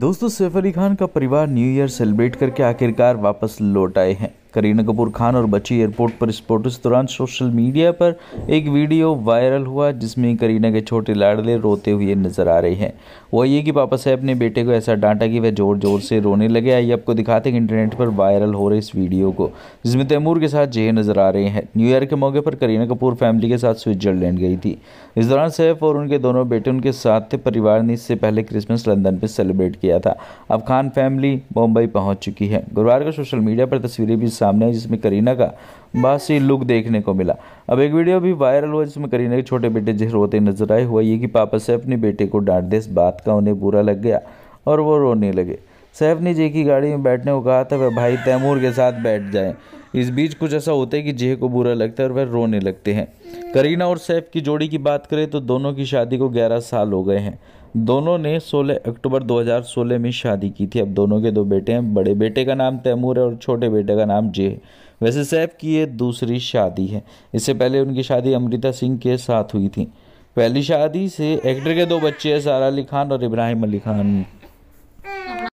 दोस्तों सैफ अली खान का परिवार न्यू ईयर सेलिब्रेट करके आखिरकार वापस लौट आए हैं करीना कपूर खान और बच्ची एयरपोर्ट पर स्पोर्ट इस दौरान सोशल मीडिया पर एक वीडियो वायरल हुआ जिसमें करीना के छोटे लाडले रोते हुए नजर आ रहे हैं वह ये कि पापा साहब ने बेटे को ऐसा डांटा कि वह जोर जोर से रोने लगे आइए आपको दिखाते हैं इंटरनेट पर वायरल हो रहे इस वीडियो को जिसमें तैमूर के साथ जय नजर आ रहे हैं न्यू ईयर के मौके पर करीना कपूर फैमिली के साथ स्विट्जरलैंड गई थी इस दौरान सैफ और उनके दोनों बेटे उनके साथ थे परिवार ने इससे पहले क्रिसमस लंदन पर सेलिब्रेट किया था अब खान फैमिली मुंबई पहुंच चुकी है गुरुवार को सोशल मीडिया पर तस्वीरें भी सामने आई जिसमें करीना का बासी लुक देखने को मिला अब एक वीडियो भी वायरल हुआ जिसमें करीना के छोटे बेटे जहर रोते नजर आए हुआ ये कि पापा से अपने बेटे को डांट दे इस बात का उन्हें बुरा लग गया और वो रोने लगे सैफ ने जे की गाड़ी में बैठने को कहा था वह भाई तैमूर के साथ बैठ जाएं इस बीच कुछ ऐसा होता है कि जेह को बुरा लगता है और वह रोने लगते हैं करीना और सैफ की जोड़ी की बात करें तो दोनों की शादी को 11 साल हो गए हैं दोनों ने 16 अक्टूबर 2016 में शादी की थी अब दोनों के दो बेटे हैं बड़े बेटे का नाम तैमूर है और छोटे बेटे का नाम जे है वैसे सैफ की ये दूसरी शादी है इससे पहले उनकी शादी अमृता सिंह के साथ हुई थी पहली शादी से एक्टर के दो बच्चे हैं सारा अली खान और इब्राहिम अली खान